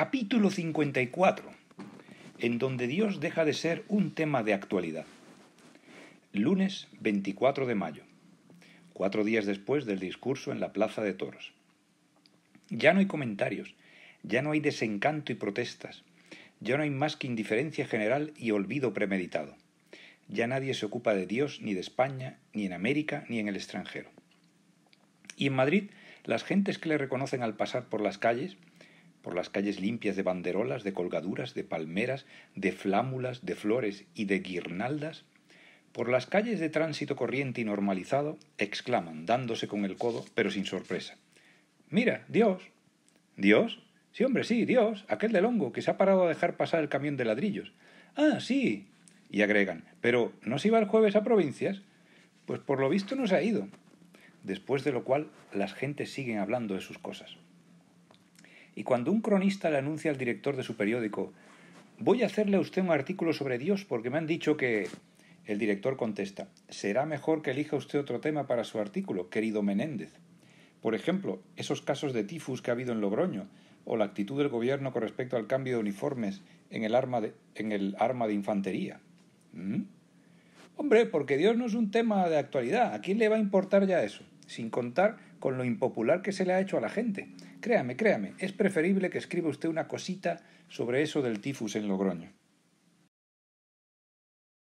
capítulo 54, en donde Dios deja de ser un tema de actualidad. Lunes 24 de mayo, cuatro días después del discurso en la Plaza de Toros. Ya no hay comentarios, ya no hay desencanto y protestas, ya no hay más que indiferencia general y olvido premeditado. Ya nadie se ocupa de Dios, ni de España, ni en América, ni en el extranjero. Y en Madrid, las gentes que le reconocen al pasar por las calles por las calles limpias de banderolas, de colgaduras, de palmeras, de flámulas, de flores y de guirnaldas, por las calles de tránsito corriente y normalizado, exclaman, dándose con el codo, pero sin sorpresa. Mira, Dios. ¿Dios? Sí, hombre, sí, Dios, aquel del hongo que se ha parado a dejar pasar el camión de ladrillos. Ah, sí. Y agregan, pero ¿no se iba el jueves a provincias? Pues por lo visto no se ha ido. Después de lo cual, las gentes siguen hablando de sus cosas y cuando un cronista le anuncia al director de su periódico voy a hacerle a usted un artículo sobre Dios porque me han dicho que... El director contesta será mejor que elija usted otro tema para su artículo, querido Menéndez. Por ejemplo, esos casos de tifus que ha habido en Logroño, o la actitud del gobierno con respecto al cambio de uniformes en el arma de, en el arma de infantería. ¿Mm? Hombre, porque Dios no es un tema de actualidad. ¿A quién le va a importar ya eso? Sin contar con lo impopular que se le ha hecho a la gente. Créame, créame, es preferible que escriba usted una cosita sobre eso del tifus en Logroño.